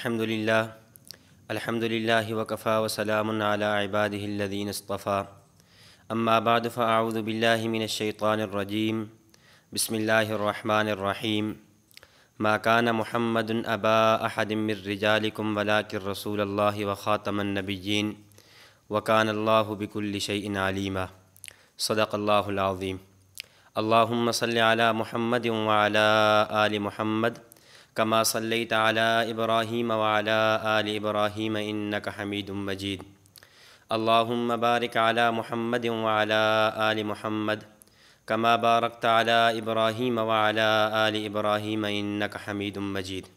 अल्हम्दुलिल्लाह अल्हम्दुलिल्लाह वकफ़ा वसलाम अबादीन अस्तफ़ा अम्मा बाद फ़ाउज़बिल्लिमिनशैतानरजीम बसमीम माकान महमद अबा अहदमिरजालकुम वलाकिर रसूल अल्लाह वख़ातमनबीन वकान अल्लाह बिकुल्लशन आलिमा सदक़ल्लाज़ीम अल्लाम सल महमद वाल आल महमद कमा सल्ली तब्राहीम वल इब्राहीम इन्नक हमीद मजीद अल्लाम बारिक आला महमद वाला आल महमद कमा बारक ताला इब्राहीम वाला आल इब्राहीम इन्नक हमीद मजीद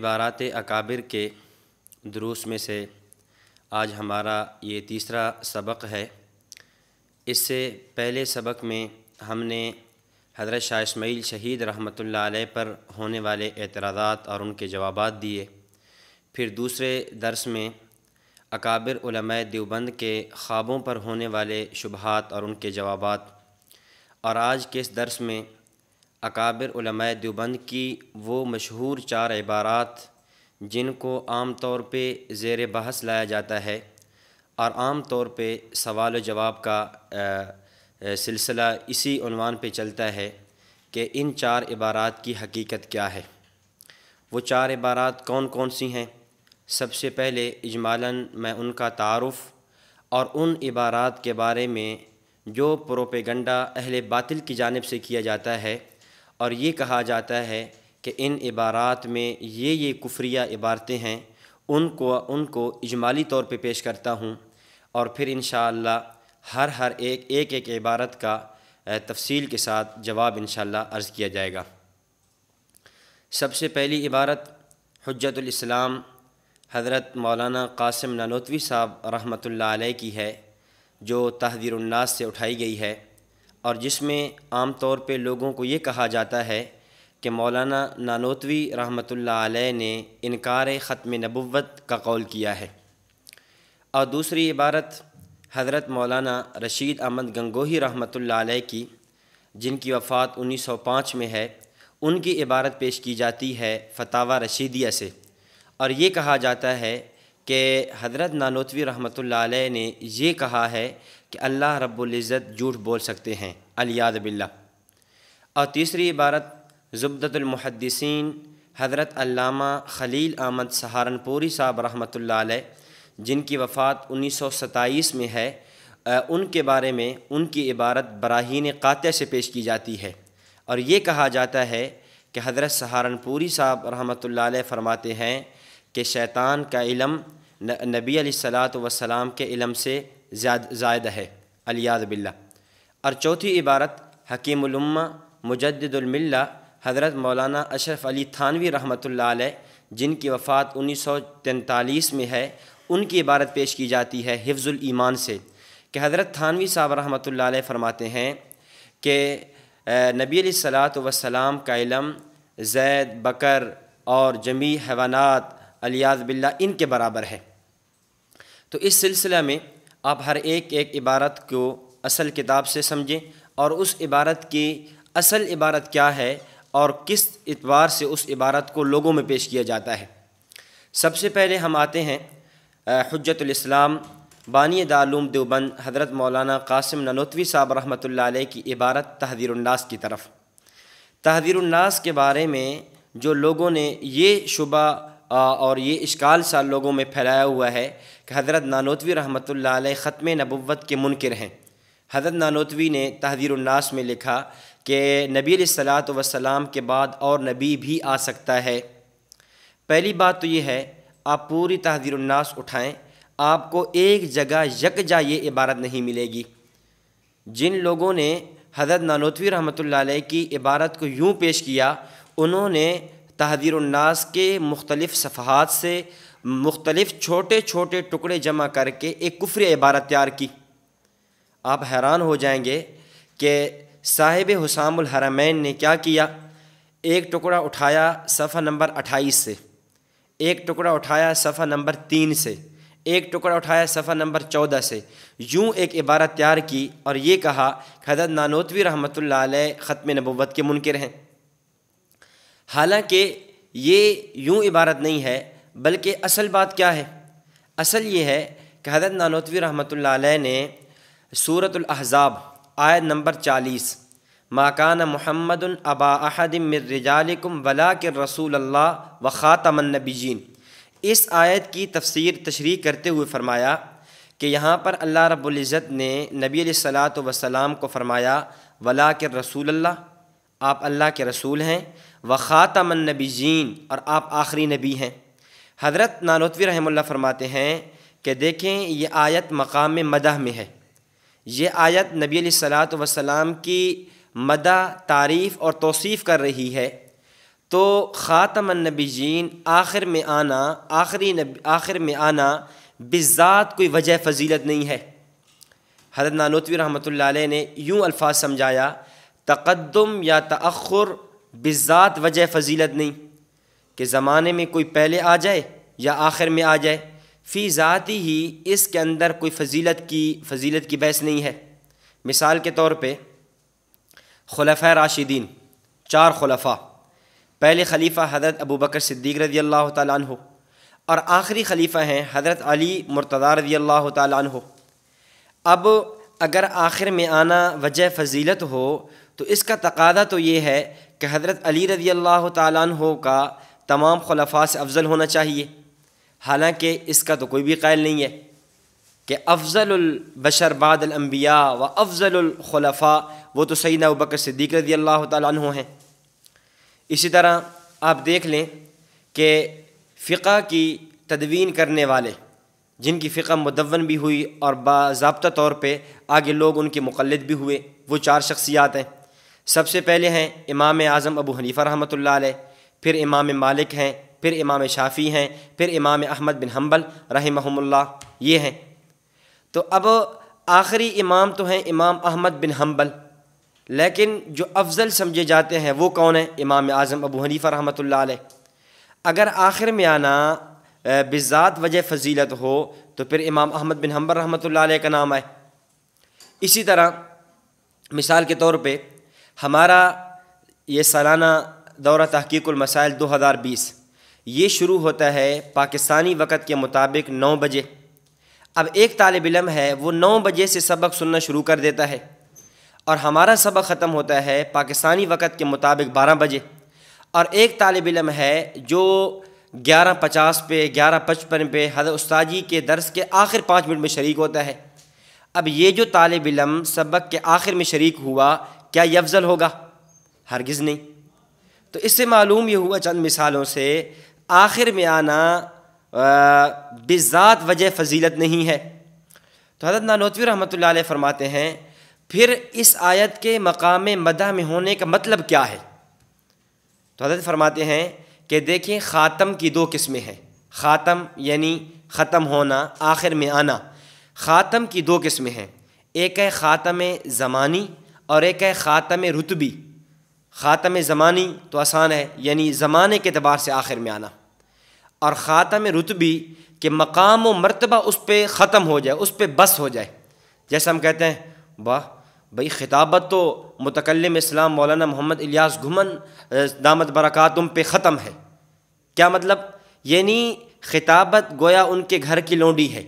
इबारात अकाबिर के दरूस में से आज हमारा ये तीसरा सबक है इससे पहले सबक में हमने हज़रत शाह इसमाइल शहीद रहमत आल पर होने वाले एतराज़ात और उनके जवाब दिए फिर दूसरे दरस में अकाबिर देवबंद के ख्वाबों पर होने वाले शुबहत और उनके जवाब और आज के इस दरस में अकाबिर देवबंद की वो मशहूर चार इबारात जिनको आम तौर पर ज़ेर बहस लाया जाता है और आम तौर पर सवाल जवाब का सिलसिला इसी अनवान पे चलता है कि इन चार इबारात की हकीकत क्या है वो चार इबारात कौन कौन सी हैं सबसे पहले इजमालन मैं उनका तारफ़ और उन इबारात के बारे में जो प्रोपेगंडा अहल बातिल की जानब से किया जाता है और ये कहा जाता है कि इन इबारात में ये ये कुफ्रिया इबारतें हैं उनको उनको इजमाली तौर पे पेश करता हूँ और फिर इन हर हर एक एक एक इबारत का तफसील के साथ जवाब इन अर्ज़ किया जाएगा सबसे पहली इबारत हजतलाम हज़रत मौलाना कासिम नानोतवी साहब रहमत आलही की है जो तहदीरन्नास से उठाई गई है और जिसमें आम तौर पर लोगों को ये कहा जाता है कि मौलाना नानोतवी रहमत आलह ने इनकार ख़त्म नबुवत का कौल किया है और दूसरी इबारत हज़रत मौलाना रशीद अहमद गंगोही रहमत की जिनकी वफ़ात 1905 में है उनकी इबारत पेश की जाती है फतावा रशीदिया से और ये कहा जाता है कि हज़रत नानोतवी रहमत ने यह कहा है कि अल्लाह रब्ज़त झूठ बोल सकते हैं अलियाद बिल्ला और तीसरी इबारत ज़ुबतमहदसिन हज़रत अल्लामा खलील अहमद सहारनपुरी साहब रहमत जिनकी वफ़ात उन्नीस में है उनके बारे में उनकी इबारत बराहीन क़ात्य से पेश की जाती है और ये कहा जाता है कि हज़रत सहारनपूरी साहब रहमत फरमाते हैं कि शैतान का इलम नबी सलात वसलाम के इलम से ज़ायद है अलियाद बिल्ला और चौथी इबारत हकीम मुजदमिल्ल हज़रत मौलाना अशरफ अली थानवी रहमत जिनकी वफ़ात उन्नीस में है उनकी इबारत पेश की जाती है हिफ्ज़ुल ईमान से कि हज़रत थानवी साहब रहमत फरमाते हैं कि नबी सलात वसलाम का इलम जैद बकर और जमी हवानात अलियाज बिल्ला इनके बराबर है तो इस सिलसिला में आप हर एक एक इबारत को असल किताब से समझें और उस इबारत की असल इबारत क्या है और किस इतवार से उस इबारत को लोगों में पेश किया जाता है सबसे पहले हम आते हैं हजतलाम बानी दालूम देवबंद हज़रत मौलाना कासिम ननोतवी साहब रहमत की इबारत तहदीरनास की तरफ तहदीरनास के बारे में जो लोगों ने ये शुबा और ये इश्काल सा लोगों में फैलाया हुआ है कि हज़रत नानोतवी रहमत ख़त्म नबूत के मुनकर हैं हज़रत नानोतवी ने तहदीरनास में लिखा कि नबी सलात वसलाम के बाद और नबी भी आ सकता है पहली बात तो ये है आप पूरी तहजीरनास उठाएँ आपको एक जगह यकजा ये इबारत नहीं मिलेगी जिन लोगों ने हजरत नानोतवी रहमत की इबारत को यूँ पेश किया उन्होंने तहजीरनास के मुख्तलिफ़ सफ़हात से मुख्तलिफ़ छोटे छोटे टुकड़े जमा करके एक कुफ्र इबारत तैयार की आप हैरान हो जाएंगे कि साहिब हुसामुल हरमैन ने क्या किया एक टुकड़ा उठाया सफ़ा नंबर अट्ठाईस से एक टुकड़ा उठाया सफ़ा नंबर तीन से एक टुकड़ा उठाया सफ़ा नंबर चौदह से यूँ एक इबारत तैयार की और ये कहा हजरत नानोतवी रहमत ख़त्म नबूत के मुनकर हैं हालांकि ये यूँ इबारत नहीं है बल्कि असल बात क्या है असल ये है कि हजरत नानोतवी रहमत ने सूरतल आयत नंबर चालीस माकान महमद अबा अहदम रिजालकुम वला के रसूल अल्लाह व ख़ातमनबीजीन इस आयत की तफसीर तशरी करते हुए फ़रमाया कि यहाँ पर अल्लाह रबुल्ज़त ने नबी सलात वसलाम को फ़रमाया वला के रसूल अल्लाह आप अल्लाह के रसूल हैं व ख़ातमनबीजीन और आप आखिरी नबी हैं हज़रत नानोतवी रहमल्ला फ़रमाते हैं कि देखें ये आयत मकाम मदह में है ये आयत नबी सलात वसलाम की मदा तारीफ़ और तोसीफ़ कर रही है तो ख़ातमनबीजीन आखिर में आना आखिरी आखिर में आना बिज़ात कोई वजह फजीलत नहीं है हजरत नानोतवी रहमत ने यूँ अल्फाज समझाया तकदम या तखर बिज़ात वजह फजीलत नहीं कि ज़माने में कोई पहले आ जाए या आखिर में आ जाए फ़ी ज़ाती ही इसके अंदर कोई फजीलत की फजीलत की बहस नहीं है मिसाल के तौर पर खलफ़ राशिदीन चार खलफा पहले खलीफ़ा हज़रत अबू बकर सिद्दीक रज़ी अल्लाह हो और आखिरी खलीफ़ा हैं हज़रत अली मुर्तदा रज़ी अल्लाह हो अब अगर आखिर में आना वजह फजीलत हो तो इसका तकादा तो ये है कि हज़रत अली रज़ी अल्लाह हो का तमाम खलफा से अफजल होना चाहिए हालांकि इसका तो कोई भी कायल नहीं है कि अफजलबशर बादलम्बिया व अफजलखलफा वो तो सईद बकर सिद्दीक रदी अल्लाह तु हैं इसी तरह आप देख लें कि फ़िका की तदवीन करने वाले जिनकी फ़िका मुदवन भी हुई और बाबा तौर पर आगे लोग उनके मुखलद भी हुए वो चार शख्सियात हैं सबसे पहले हैं इमाम आज़म अबू हनीफ़ा रहमत ला फिर इमाम मालिक हैं फिर इमाम शाफ़ी हैं फिर इमाम अहमद बिन हम्बल रही ये हैं तो अब आखिरी इमाम तो हैं इमाम अहमद बिन हम्बल लेकिन जो अफजल समझे जाते हैं वो कौन है इमाम आज़म अबू हनीफ़ा रहमत अगर आखिर में आना बिज़ात वजह फजीलत हो तो फिर इमाम अहमद बिन हम्बल रहमत का नाम आए इसी तरह मिसाल के तौर पर हमारा ये सालाना दौरा तहकीकमसाइल दो हज़ार बीस ये शुरू होता है पाकिस्तानी वक़्त के मुताबिक नौ बजे अब एक तालब इलम है वो नौ बजे से सबक सुनना शुरू कर देता है और हमारा सबक ख़त्म होता है पाकिस्तानी वक़्त के मुताबिक बारह बजे और एक तालब इलम है जो ग्यारह पचास पे ग्यारह पचपन पे हद उस्ताजी के दर्स के आखिर पाँच मिनट में शरीक होता है अब ये जो तालब इलम सबक के आखिर में शरीक हुआ क्या ये अफजल होगा हरगज़ नहीं तो इससे मालूम ये हुआ चंद मिसालों से आखिर में आना बिजात वजह फजीलत नहीं है तो हजरत नानोतवी रहमत फरमाते हैं फिर इस आयत के मकाम मदह में होने का मतलब क्या है तो हजरत फरमाते हैं कि देखिए ख़ातम की दो किस्में हैं ख़ातम यानी ख़त्म होना आखिर में आना ख़ातम की दो किस्में हैं एक है ख़ातम ज़मानी और एक है ख़ातम रुतबी ख़ातम ज़मानी तो आसान है यानी ज़माने के अतबार से आखिर में आना और ख़ातम रुतबी के मकाम व मरतबा उस पर ख़त्म हो जाए उस पर बस हो जाए जैसे हम कहते हैं वाह भाई खिताबत तो मतकलम इस्लाम मौलाना मोहम्मद इलियास घुमन दामद बरक़ातुम पे ख़त्म है क्या मतलब यानी खिताबत गोया उनके घर की लौंडी है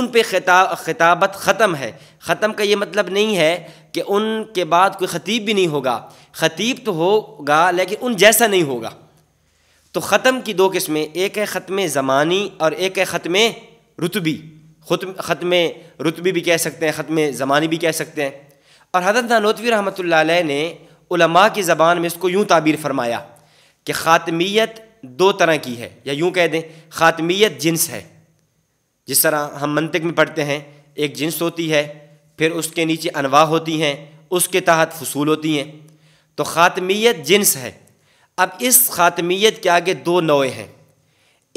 उन पे खिता खिताबत ख़त्म है ख़त्म का ये मतलब नहीं है कि उनके बाद कोई ख़तीब भी नहीं होगा ख़तीब तो होगा लेकिन उन जैसा नहीं होगा तो ख़त्म की दो किस्में एक है ख़त्म ज़मानी और एक है ख़त्म रुतबी ख़त्म रुतबी भी कह सकते हैं ख़त्म ज़मानी भी कह सकते हैं और हजरत नानोतवी रहमत ने उलमा की ज़बान में इसको यूँ ताबीर फरमाया कि ख़ात्मियत दो तरह की है या यूँ कह दें ख़ात्मियत जिन्स है जिस तरह हम मनतक में पढ़ते हैं एक जिन्स होती है फिर उसके नीचे अनवा होती हैं उसके तहत फसूल होती हैं तो ख़ात्मियत जिन्स है अब इस ख़ात्मियत के आगे दो नौ हैं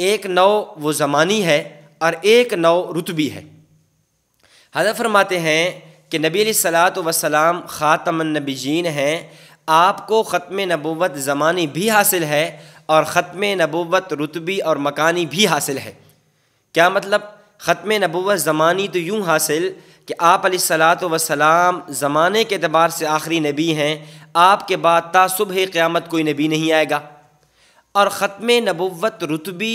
एक नौ वो ज़मानी है और एक नौ रुतबी है हजर फरमाते हैं कि नबी सलात वसलाम ख़ातमनबीजीन हैं आपको ख़त्म नबूत ज़मानी भी हासिल है और ख़त्म नबूत रुतबी और मकानी भी हासिल है क्या मतलब ख़त्म नबूत ज़मानी तो यूँ हासिल कि आप सलात वसलाम ज़माने के अतबार से आखिरी नबी हैं आपके बाद ता सुबह क़्यामत कोई नबी नहीं आएगा और ख़त्म नबोत रुतबी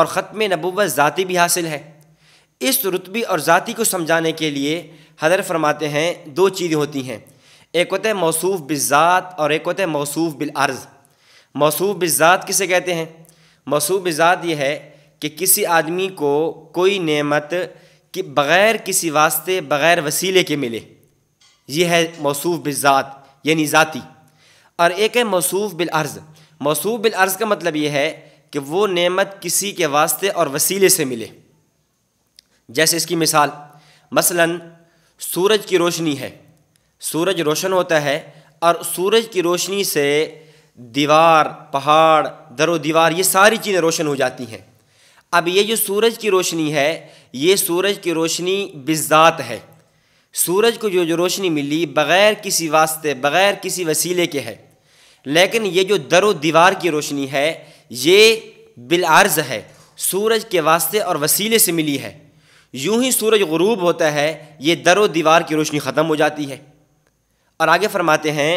और ख़त्म नबोत ज़ाती भी हासिल है इस रुतबी और ज़ाती को समझाने के लिए हजर फरमाते हैं दो चीज़ें होती हैं एक होते हैं मौसू बिज़ात और एक होता मौसू बिल बिलअर्ज़ मौसू बिज़ात किसे कहते हैं मौसू बिज़ात यह है कि किसी आदमी को कोई नमत कि बग़ैर किसी वास्ते बग़ैर वसीले के मिले यह है मौसू बिज़ात यानी ज़ाती और एक है मौसूफ़ बिलअर्ज़ बिल बिलअर्ज़ का मतलब ये है कि वो नेमत किसी के वास्ते और वसीले से मिले जैसे इसकी मिसाल मसलन सूरज की रोशनी है सूरज रोशन होता है और सूरज की रोशनी से दीवार पहाड़ दरो दीवार ये सारी चीज़ें रोशन हो जाती हैं अब ये जो सूरज की रोशनी है ये सूरज की रोशनी बिजात है सूरज को जो जो रोशनी मिली बग़ैर किसी वास्ते बग़ैर किसी वसीले के है लेकिन ये जो दर दीवार की रोशनी है ये बिलआर्ज़ है सूरज के वास्ते और वसीले से मिली है यूं ही सूरज गरूब होता है ये दर दीवार की रोशनी ख़त्म हो जाती है और आगे फरमाते हैं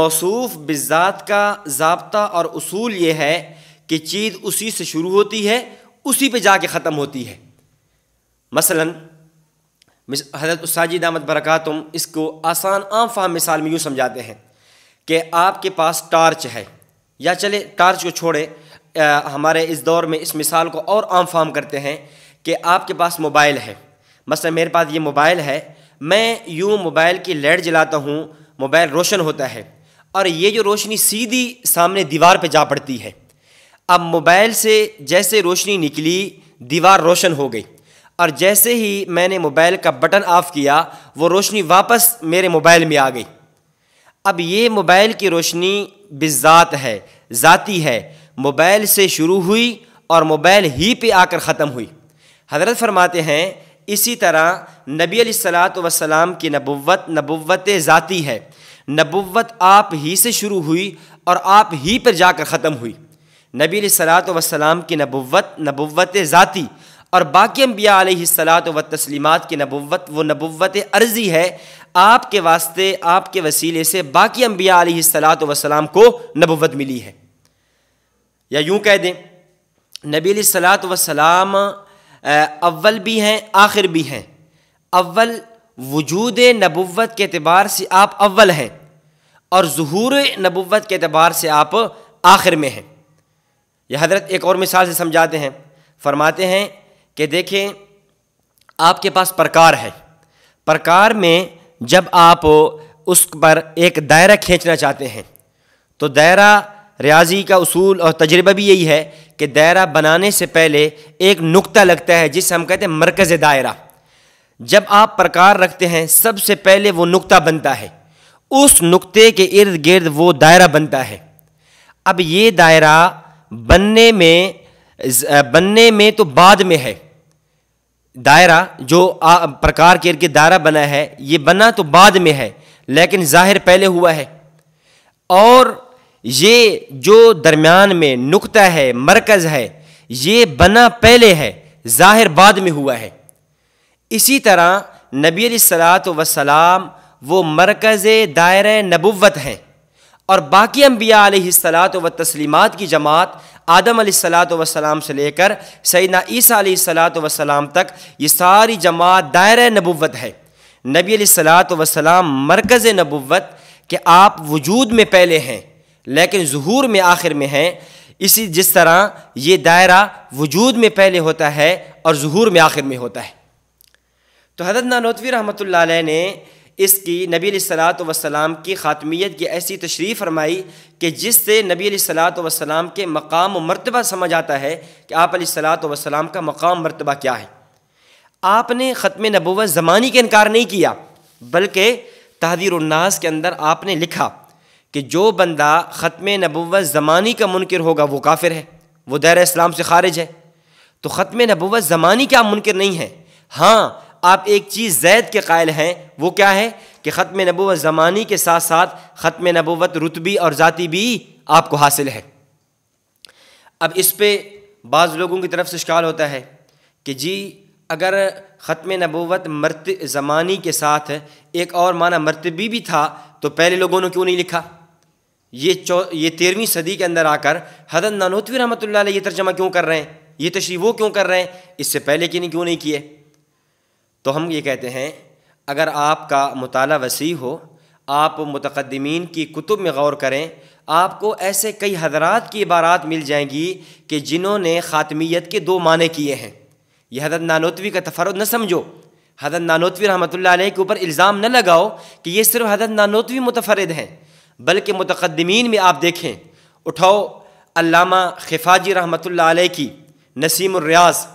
मौसूफ बिज़ात का जबता और असूल ये है कि चीज़ उसी से शुरू होती है उसी पे जाके ख़त्म होती है मसलन हज़रत साजिद अहमद तुम इसको आसान आम फाम मिसाल में यूँ समझाते हैं कि आपके पास टार्च है या चले टार्च को छोड़े आ, हमारे इस दौर में इस मिसाल को और आम फाम करते हैं कि आपके पास मोबाइल है मसला मेरे पास ये मोबाइल है मैं यूँ मोबाइल की लाइट जलाता हूँ मोबाइल रोशन होता है और ये जो रोशनी सीधी सामने दीवार पर जा पड़ती है अब मोबाइल से जैसे रोशनी निकली दीवार रोशन हो गई और जैसे ही मैंने मोबाइल का बटन ऑफ़ किया वो रोशनी वापस मेरे मोबाइल में आ गई अब ये मोबाइल की रोशनी बिज़ात है ज़ाती है मोबाइल से शुरू हुई और मोबाइल ही पे आकर ख़त्म हुई हजरत फरमाते हैं इसी तरह नबी सलात वसलाम की नबुवत नबुवत ज़ाती है नबुवत आप ही से शुरू हुई और आप ही पर जाकर ख़त्म हुई नबी सलात वसलाम की नबुवत नबुवत ज़ाती और बाकी अम्बिया सलात व तस्लिमात की नबुवत वो नबुवत अर्जी है आपके वास्ते आपके वसीले से बाकी अम्बिया सलात वसलाम को नबुवत मिली है या यूँ कह दें नबी सलात वसलाम अव्वल भी हैं आखिर भी हैं अव्वल वजूद नबुवत के अतबार से आप अव्वल हैं और जहूर नबुवत के अतबार से आप आखिर में हैं यह हजरत एक और मिसाल से समझाते हैं फरमाते हैं कि देखें आपके पास प्रकार है प्रकार में जब आप उस पर एक दायरा खींचना चाहते हैं तो दायरा रियाजी का उसूल और तजर्बा भी यही है कि दायरा बनाने से पहले एक नुक्ता लगता है जिसे हम कहते हैं मरकज़ दायरा जब आप प्रकार रखते हैं सबसे पहले वो नुक्ता बनता है उस नुक्ते के इर्द गिर्द वो दायरा बनता है अब ये दायरा बनने में बनने में तो बाद में है दायरा जो आ, प्रकार केर के दायरा बना है ये बना तो बाद में है लेकिन ज़ाहिर पहले हुआ है और ये जो दरमियान में नुकता है मरकज़ है ये बना पहले है ज़ाहिर बाद में हुआ है इसी तरह नबी सलात वसलाम वो मरकज़ दायरे नबुवत हैं और बाकी अम्बिया सलात व तस्लीमत की जमात आदम सलात वसलाम से लेकर सैदना ईसा सलात वसलाम तक ये सारी जमात दायर नबुवत है नबी सलात वसलाम मरकज़ नबुवत कि आप वजूद में पहले हैं लेकिन जहूर में आखिर में हैं इसी जिस तरह ये दायरा वजूद में पहले होता है और जहूर में आखिर में होता है तो हजरत नानोतवी रहमत ने इसकी नबी सलात वसलाम की ख़ात्मियत की ऐसी तशरीफ़ फरमाई कि जिससे नबी सलात वसलाम के मकाम व मरतबा समझ आता है कि आप सलात वसलाम का मकाम मरतबा क्या है आपने ख़त्म नबोव ज़मानी का इनकार नहीं किया बल्कि तहदीर उन्नास के अंदर आपने लिखा कि जो बंदा ख़त्म नबोव ज़मानी का मुनकर होगा वो काफिर है वो दायरा इस्लाम से खारिज है तो ख़त्म नबोव ज़मानी क्या मुनकर नहीं है हाँ आप एक चीज़ जैद के कायल हैं वो क्या है कि ख़त्म नबोत ज़मानी के साथ साथ ख़त्म नबोत रुतबी और ज़ाती भी आपको हासिल है अब इस पर बाज़ लोगों की तरफ से शिकाल होता है कि जी अगर ख़त्म नबोत मरत ज़मानी के साथ एक और माना मरतबी भी था तो पहले लोगों ने क्यों नहीं लिखा ये चौ ये तेरहवीं सदी के अंदर आकर हजरत नानोतवी रहमत ला ये तर्जमा क्यों कर रहे हैं ये तशरी वो क्यों कर रहे हैं इससे पहले कि नहीं क्यों नहीं किए तो हम ये कहते हैं अगर आपका मताल वसी हो आप मतकदमीन की कुतुब में गौर करें आपको ऐसे कई हजरात की इबारात मिल जाएंगी कि जिन्होंने ख़ात्मियत के दो माने किए हैं यह हजरत नानोतवी का तफरद न समझो हजरत नानोतवी रहमत लाई के ऊपर इल्ज़ाम न लगाओ कि ये सिर्फ हजरत नानोतवी मुतफरद हैं बल्कि मतकदमीन में आप देखें उठाओ अलामा खिफाजी रहमत अलैह की नसीम रियाज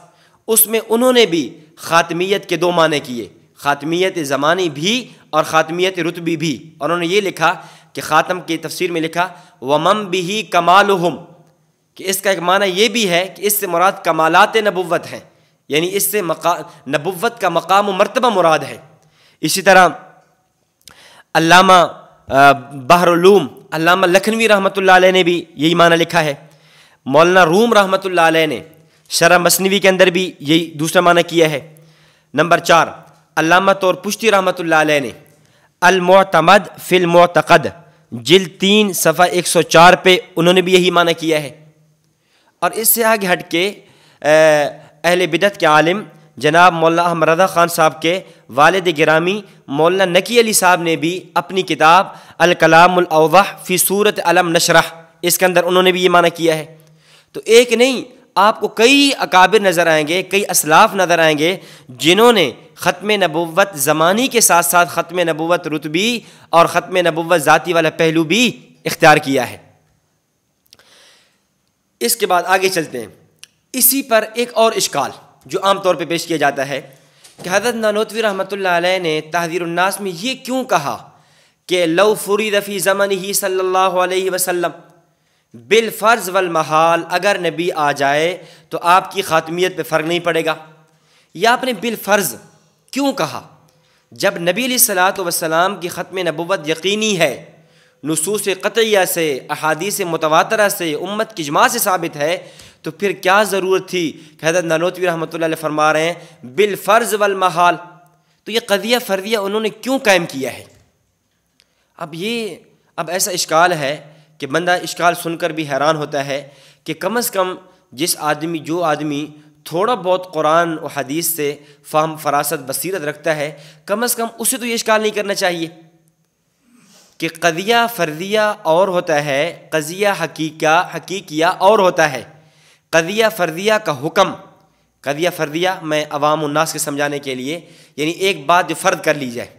उसमें उन्होंने भी ख़ात्मियत के दो माने किए ख़ात्मियत ज़मानी भी और ख़ात्मियत रुतबी भी और उन्होंने ये लिखा कि ख़ातम की तफसीर में लिखा वमम बिही कमाल कि इसका एक माना ये भी है कि इससे मुराद कमालत नबुवत हैं यानी इससे मका नबुवत का मकाम मरतबा मुराद है इसी तरह अल्लामा बहरूम अल्लामा लखनवी रहमत ने भी यही माना लिखा है मौलाना रूम रहमत ने शरा मसनवी के अंदर भी यही दूसरा माना किया है नंबर चार अलामत और पुश्ती रहमत ने अलमतमद फ़िलमतकद जिल तीन सफ़ा एक सौ चार पे उन्होंने भी यही माना किया है और इससे आगे हट के अहल बिदत के आलम जनाब मौला अहमद रजा ख़ान साहब के वालद ग्रामी मौलाना नकी अली साहब ने भी अपनी किताब अलकलामवह फ़ी सूरत अलम नशरह इसके अंदर उन्होंने भी ये माना किया है तो एक नहीं आपको कई अकाबिर नज़र आएंगे कई असलाफ नज़र आएंगे जिन्होंने ख़त्म नबूत ज़मानी के साथ साथ ख़त्म नबूत रुतबी और ख़त्म नबूत ज़ाती वाला पहलू भी इख्तियार किया है इसके बाद आगे चलते हैं इसी पर एक और इश्काल जो आम तौर पे पेश किया जाता है कि हज़रत नानोतवी रहमत ने तहवीरनास में ये क्यों कहा कि लव फुरी रफ़ी ज़मन ही सल्ला वसम बिलफ़र्ज़ वल महाल अगर नबी आ जाए तो आपकी ख़ात्मियत पे फ़र्क नहीं पड़ेगा यह आपने बिलफ़र्ज़ क्यों कहा जब नबी सलात वसलाम की ख़त्म नबूत यकीनी है नसूस क़तिया से अहादीस मतवा से उम्मत की जमा से साबित है तो फिर क्या ज़रूरत थी हजरत ननोतवी रहमत फरमा रहे हैं बिलफ़र्ज़ वल महाल तो ये कदिया फ़र्दिया उन्होंने क्यों कायम किया है अब ये अब ऐसा इश्काल है कि बंदा इश्काल सुनकर भी हैरान होता है कि कम अज़ कम जिस आदमी जो आदमी थोड़ा बहुत कुरान और हदीस से फाहम फरासत बसीरत रखता है कम अज़ कम उसे तो ये इश्काल नहीं करना चाहिए कि कदिया फ़र्दिया और होता है कज़िया हकीका हकीकिया और होता है कदिया फ़र्दिया का हुक्म कदिया फ़र्दिया मैं अवाम उन्नास के समझाने के लिए यानी एक बात जो फ़र्द कर ली जाए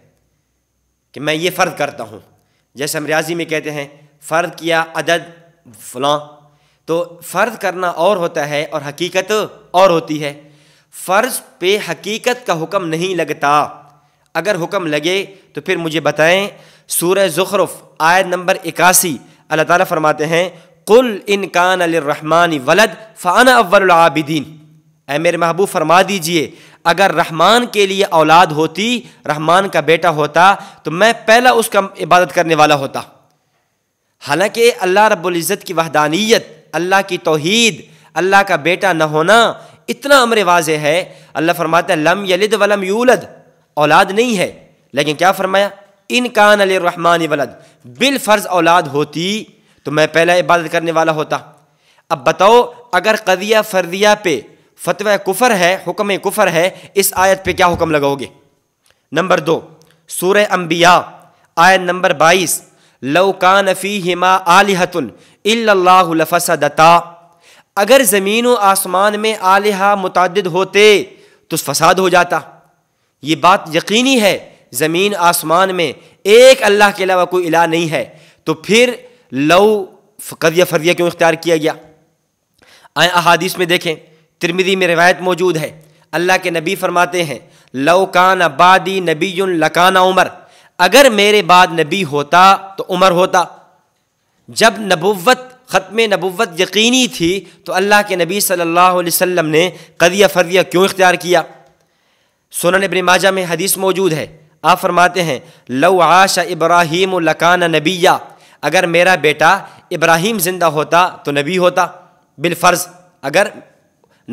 कि मैं ये फ़र्द करता हूँ जैसे हम रियाजी में कहते हैं फ़र्द किया अदद फलां तो फ़र्ज करना और होता है और हकीकत और होती है फ़र्ज पे हकीकत का हुक्म नहीं लगता अगर हुक्म लगे तो फिर मुझे बताएं सूर ज़ुखरफ आयत नंबर इक्यासी अल्लाह ताला फरमाते हैं कुल इनकान अलरहमान वलद फ़ाना अव्वलआबिदीन ए मेरे महबूब फरमा दीजिए अगर रहमान के लिए औलाद होती रहमान का बेटा होता तो मैं पहला उसका इबादत करने वाला होता हालांकि अल्लाह रब्ज़त की वहदानियत अल्लाह की तोहीद अल्लाह का बेटा न होना इतना अमर वाज है अल्लाह फरमाता लम यलिद वलम यूलद औलाद नहीं है लेकिन क्या फरमाया इन कान अलरहमान वलद बिल फ़र्ज़ औलाद होती तो मैं पहला इबादत करने वाला होता अब बताओ अगर कदिया फर्दिया पे फतवा कुफर है हुक्म कुफर है इस आयत पे क्या हुक्म लगाओगे नंबर दो सूर अम्बिया आयत नंबर बाईस लौकान फ़ी हिमा आलिहतन इफ़सदता अगर ज़मीन व आसमान में आलिहा मुतद होते तो फसाद हो जाता ये बात यकीनी है ज़मीन आसमान में एक अल्लाह के अलावा कोई इला नहीं है तो फिर लौ कदिया फर्दिया क्यों इख्तियार किया गया आए अहादीस में देखें तिरमिदी में रिवायत मौजूद है अल्लाह के नबी फरमाते हैं लव कान नबी लकाना उमर अगर मेरे बाद नबी होता तो उमर होता जब नबुवत ख़त्म नबुवत यकीनी थी तो अल्लाह के नबी सल्लल्लाहु अलैहि वसल्लम ने कदिया फर्दिया क्यों इख्तियार किया सोना इबन माजा में हदीस मौजूद है आप फरमाते हैं लव आशा इब्राहिम लकान नबीया अगर मेरा बेटा इब्राहिम ज़िंदा होता तो नबी होता बिलफ़र्ज़ अगर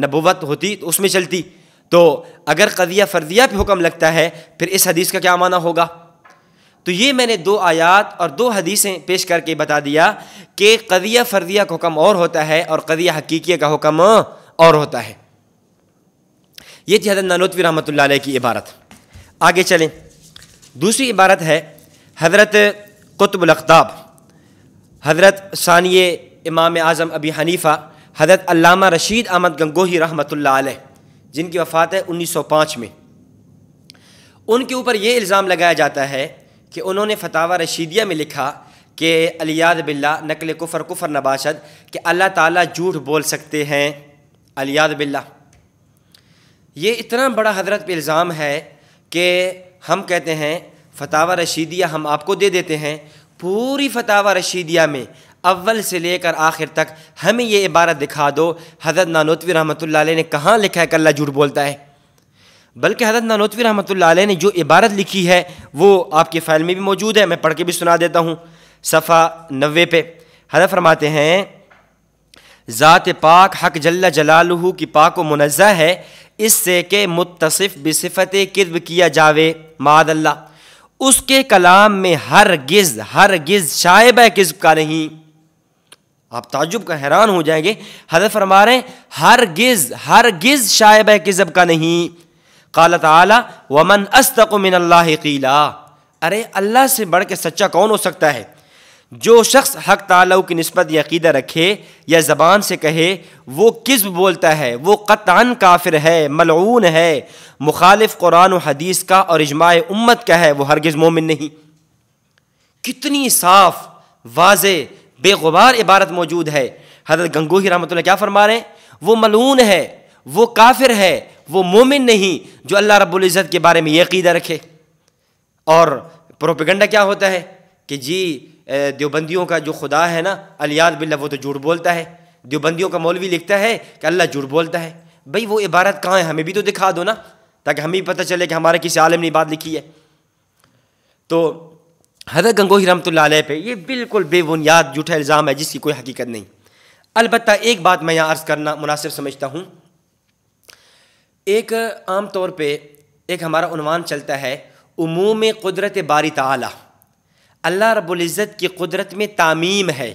नबुवत होती तो उसमें चलती तो अगर कदिया फर्दिया पर हुक्म लगता है फिर इस हदीस का क्या माना होगा तो ये मैंने दो आयात और दो हदीसें पेश करके बता दिया कि कदिया फर्दिया का हुक्म और होता है और कदिया हकीकिया का हुक्म और होता है ये थी हजरत नानोतवी रहमत की इबारत आगे चलें दूसरी इबारत है हज़रत कुतुबलखताब हज़रत सानिय इमाम आज़म अबी हनीफ़ा हज़रत अल्लामा रशीद अहमद गंगोही रहमत जिनकी वफ़ात है 1905 में उनके ऊपर ये इल्ज़ाम लगाया जाता है कि उन्होंने फतावा रशीदिया में लिखा कि अलियाद बिल्ला नकल कुफर कुफर नबाशद कि अल्लाह ताला झूठ बोल सकते हैं अलियाद बिल्ला ये इतना बड़ा हजरत पर इल्ज़ाम है कि हम कहते हैं फतावा रशीदिया हम आपको दे देते हैं पूरी फतावा रशीदिया में अव्वल से लेकर आखिर तक हमें ये इबारत दिखा दो हजरत नानोतवी रहमत ने कहाँ लिखा है कि अल्लाह झूठ बोलता है बल्कि हजरत नानोतवी रहमत ने जो इबारत लिखी है वो आपके फ़ाइल में भी मौजूद है मैं पढ़ के भी सुना देता हूँ सफ़ा नवे पे हजरत फरमाते हैं ज़ात पाक हक जल्ला जलालहू की पाक व मुनज़ा है इससे के मुतसिफ़ बिसफत किरब किया जावे मादल्ला उसके कलाम में हर गिज़ हर गिज़ शायब किस्ब का नहीं आप ताजुब का हैरान हो जाएंगे हजरत फरमा रहे हर गिज़ हर गिज़ शायब किस्ब का नहीं काल ताला वमन अस्तक मिन अल्लाह कीला अरे अल्लाह से बढ़ के सच्चा कौन हो सकता है जो शख्स हक तालाऊ की नस्बत यकीदा रखे या ज़बान से कहे वो किस्ब बोलता है वो कतान काफिर है मलून है मुखालिफ कुरान हदीस का और इजमाय उम्मत का है वो हरगिज़ मोमिन नहीं कितनी साफ वाज बेगुबार इबारत मौजूद है हजरत गंगोही रहमत क्या फरमा रहे हैं वो मलून है वो काफिर है वो मोमिन नहीं जो अल्लाह रब्बुल इज़्ज़त के बारे में यकीदा रखे और प्रोपेगेंडा क्या होता है कि जी देवबंदियों का जो खुदा है ना अलियाद बिल्ला वो तो झूठ बोलता है देवबंदियों का मौलवी लिखता है कि अल्लाह झूठ बोलता है भाई वो इबारत कहाँ है हमें भी तो दिखा दो ना ताकि हमें भी पता चले कि हमारे किसी आलम ने बात लिखी है तो हजरत गंगोही रमत पे ये बिल्कुल बेबुनियाद झूठा इल्ज़ाम है जिसकी कोई हकीकत नहीं अलबत् एक बात मैं यहाँ अर्ज़ करना मुनासिब समझता हूँ एक आम तौर पे एक हमारा उनवान चलता है उमूम कुदरत बारी तला अल्लाह रबुल्ज़त की कुदरत में तामीम है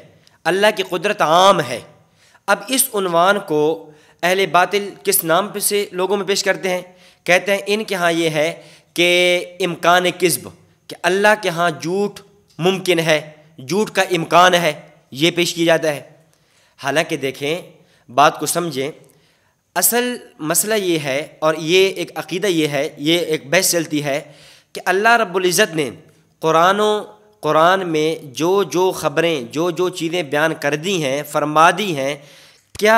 अल्लाह की कुदरत आम है अब इस उनवान को अहल बातिल किस नाम पे से लोगों में पेश करते हैं कहते हैं इनके यहाँ ये है कि इम्कान किस्ब कि अल्लाह के यहाँ झूठ मुमकिन है झूठ का इम्कान है ये पेश किया जाता है हालांकि देखें बात को समझें असल मसला ये है और ये एक अकीदा ये है ये एक बहस चलती है कि अल्लाह रब्ज़त ने क़ुरानों कुरान में जो जो ख़बरें जो जो चीज़ें बयान कर दी हैं फरमा दी हैं क्या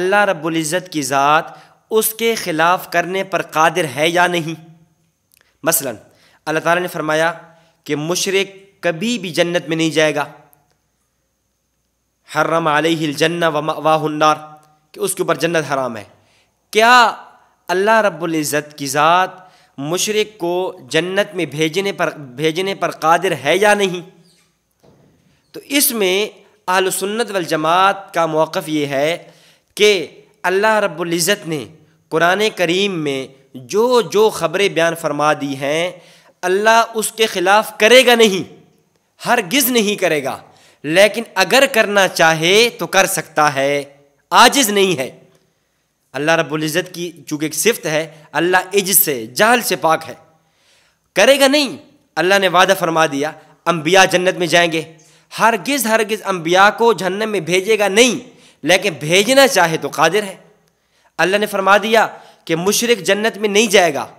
अल्लाह रब्ज़त की ज़ात उसके ख़िलाफ़ करने पर कादिर है या नहीं मसलन अल्लाह ताला ने फरमाया कि मुशरक कभी भी जन्नत में नहीं जाएगा हर्रम आलिल जन्ना व वाहन्नार कि उसके ऊपर जन्नत हराम है क्या अल्लाह रब्ज़त की ज़ात मुशरक़ को जन्नत में भेजने पर भेजने पर कादिर है या नहीं तो इसमें आलसन्नत वलजमात का मौक़ ये है कि अल्लाह रब्ज़त ने कुरान करीम में जो जो ख़बरें बयान फरमा दी हैं अल्लाह उसके ख़िलाफ़ करेगा नहीं हरगिज़ नहीं करेगा लेकिन अगर करना चाहे तो कर सकता है आजिज़ नहीं है अल्लाह रबुल्जत की चूँकि एक सिफत है अल्लाह इज से जहल से पाक है करेगा नहीं अल्लाह ने वादा फरमा दिया अम्बिया जन्नत में जाएंगे हरगिज़ हरगिज़ अम्बिया को जन्नत में भेजेगा नहीं लेकिन भेजना चाहे तो कादिर है अल्लाह ने फरमा दिया कि मुशरक जन्नत में नहीं जाएगा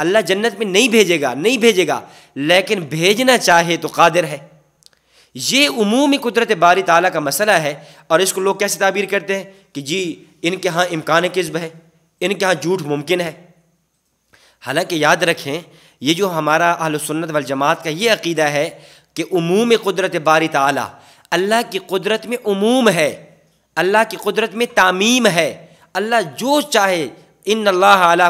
अल्लाह जन्नत में नहीं भेजेगा नहीं भेजेगा लेकिन भेजना चाहे तो कादिर है ये उमूमी कुदरत बारी ताला का मसला है और इसको लोग कैसे ताबीर करते हैं कि जी इनके यहाँ इम्कान किस्ब है इनके यहाँ झूठ मुमकिन है हालांकि याद रखें ये जो हमारा अहल सुन्नत वल जमात का ये अकीदा है कि उमूम कुदरत बारी ताला अल्लाह की कुदरत में उमूम है अल्लाह की कुदरत में तामीम है अल्लाह जो चाहे इन अल्लाह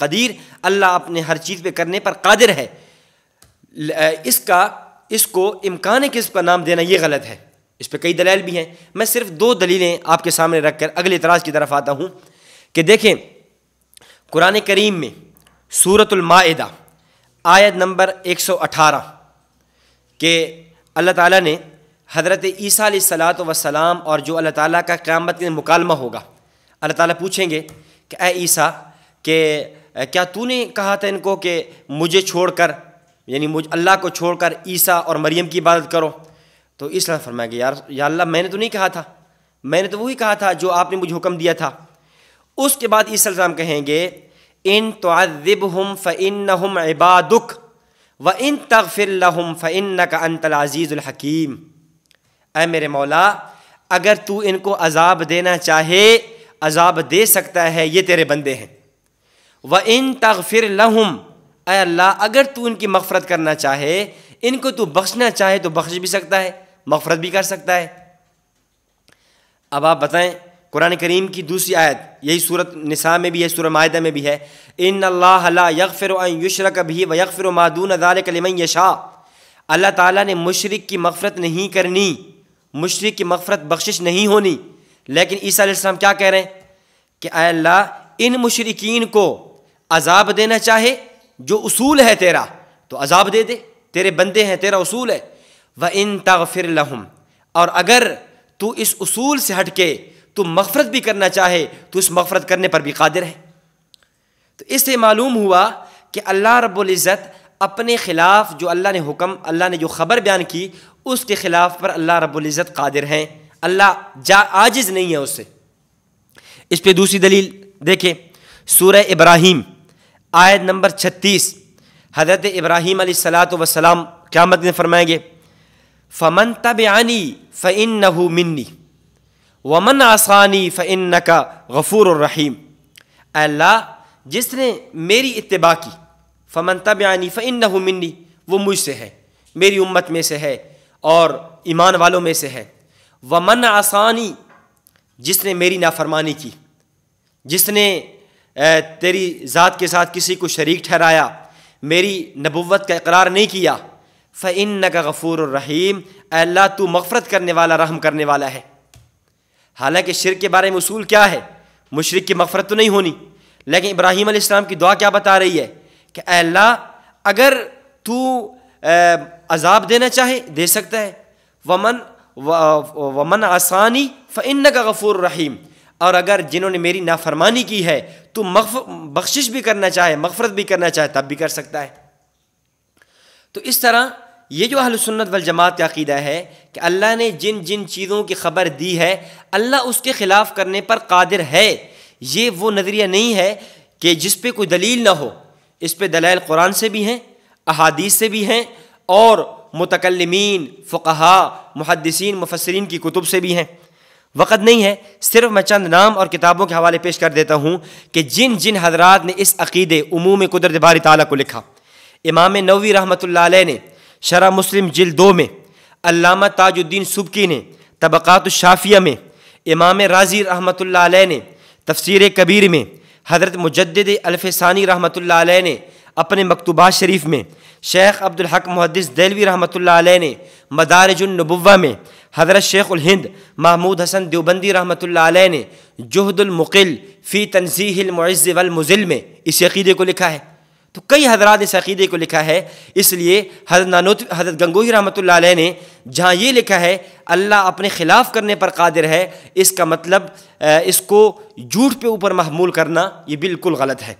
कदीर अल्लाह अपने हर चीज़ पे करने पर कादिर है इसका इसको इम्कान किस पर नाम देना ये गलत है इस पर कई दलाल भी हैं मैं सिर्फ दो दलीलें आपके सामने रख कर अगले इतराज़ की तरफ आता हूँ कि देखें कुरान करीम में सूरतमादा आयत नंबर 118 के अल्लाह ताला ने हज़रत ईसा सलात वसलाम और जो अल्लाह ताला का क़्यामत में मुकालमा होगा अल्लाह ताला पूछेंगे कि ए ईसा के क्या तूने कहा था इनको कि मुझे छोड़कर यानी मुझ अल्लाह को छोड़कर ईसा और मरियम की इबादत करो तो इस तरह फरमाया कि यार या अल्लाह मैंने तो नहीं कहा था मैंने तो वही कहा था जो आपने मुझे हुक्म दिया था उसके बाद ईसा कहेंगे इन तोब हम फ़िन हम इबादुक व इन तगफिर फ़िन न का अनतल अज़ीज़ुलहकीम अ मेरे मौला अगर तू इनको अजाब देना चाहे अजाब दे सकता है ये तेरे बंदे हैं व इन तगफिर लहम अल्लाह अगर तू इनकी मफ़रत करना चाहे इनको तू बख्शना चाहे तो बख्श भी सकता है मफ़रत भी कर सकता है अब आप बताएं कुरान करीम की दूसरी आयत यही सूरत निसा में भी है सूर माह में भी है इन अल्लाह यकफ़िर युशर कभी व यकफ़िर मादून कलम यशा अल्लाह ताली ने मशरक़ की मफ़रत नहीं करनी मशरक़ की मफ़रत बख्शिश नहीं होनी लेकिन ईसा क्या कह रहे हैं कि अल्लाह इन मशरकिन को अजाब देना चाहे जो उसूल है तेरा तो अजाब दे दे तेरे बंदे हैं तेरा उसूल है व इन तगफिर लहम और अगर तू इस उसूल से हट के तू मफ़रत भी करना चाहे तो इस मफ़रत करने पर भी कादिर है तो इससे मालूम हुआ कि अल्लाह रब्ज़त अपने ख़िलाफ़ जो अल्लाह ने हुक्म अल्लाह ने जो ख़बर बयान की उसके ख़िलाफ़ पर अल्लाह रबुल्ज़त कादिर हैं अल्लाह जा आजिज़ नहीं है उससे इस पर दूसरी दलील देखें सूर्य इब्राहिम आयत नंबर छत्तीस हज़रत इब्राहीम सलात वसलाम क्या मदद फरमाएंगे फ़मन तब आनी फ़िन नहू मिन्नी वमन आसानी फ़िन न का गफ़ूर रहीम अल्लाह जिसने मेरी इतबा की फ़मन तब आनी फ़िन नहू मिन्नी वो मुझसे है मेरी उम्मत में से है और ईमान वालों में से है वमन आसानी जिसने मेरी नाफरमानी की जिसने तेरी ज़ात के साथ किसी को शरीक ठहराया मेरी नबुवत का इकरार नहीं किया फ़िन न का गफ़ूर रहीम अल्लाह तू मफ़रत करने वाला रहम करने वाला है हालांकि शिर के बारे में उसूल क्या है मुशरक़ की मफ़रत तो नहीं होनी लेकिन इब्राहिम आसमाम की दुआ क्या बता रही है कि अल्लाह अगर तू अजाब देना चाहे दे सकता है वमन वमन आसानी फ़िन का गफ़ूर रहीम और अगर जिन्होंने मेरी नाफरमानी की है तो बख्शिश भी करना चाहे मगफरत भी करना चाहे तब भी कर सकता है तो इस तरह ये जो अहल सुन्नत जमात का अकीदा है कि अल्लाह ने जिन जिन चीज़ों की खबर दी है अल्लाह उसके ख़िलाफ़ करने पर कादिर है ये वो नज़रिया नहीं है कि जिस पर कोई दलील ना हो इस पर दलाल कुरान से भी हैं अहादीस से भी हैं और मुतकलमीन फ़कहा मुहदसिन मुफसरीन की कुतुब से भी हैं वक़्त नहीं है सिर्फ मैं चंद नाम और किताबों के हवाले पेश कर देता हूँ कि जिन जिन हजरात ने इस अकीदे में कुदरत बारी ताली को लिखा इमाम नवी रहमत ने शरा मुस्लिम जिल दो में अलामा ताजुद्दीन सुबकी ने तबक़ात शाफिया में इमाम राजी रहमत ने तफसर कबीर में हज़रत मुजद अल्फ़ानी रहमत ने अपने मकतूबा शरीफ में शेख अब्दुल हक मुहदस देलवी रहमत ने मदारजुलनबा में हज़रत शेख़ुल हिंद महमूद हसन देवबंदी रहमत ने जहदुलमक़िल फ़ी तनज़ीहमज़ वलमज़िल में इस अक़ीदे को लिखा है तो कई हजरात इस अक़ीदे को लिखा है इसलिए हजरत नानोत हजरत गंगोही रहमत ने जहाँ ये लिखा है अल्लाह अपने ख़िलाफ़ करने पर कादिर है इसका मतलब इसको झूठ पे ऊपर महमूल करना ये बिल्कुल गलत है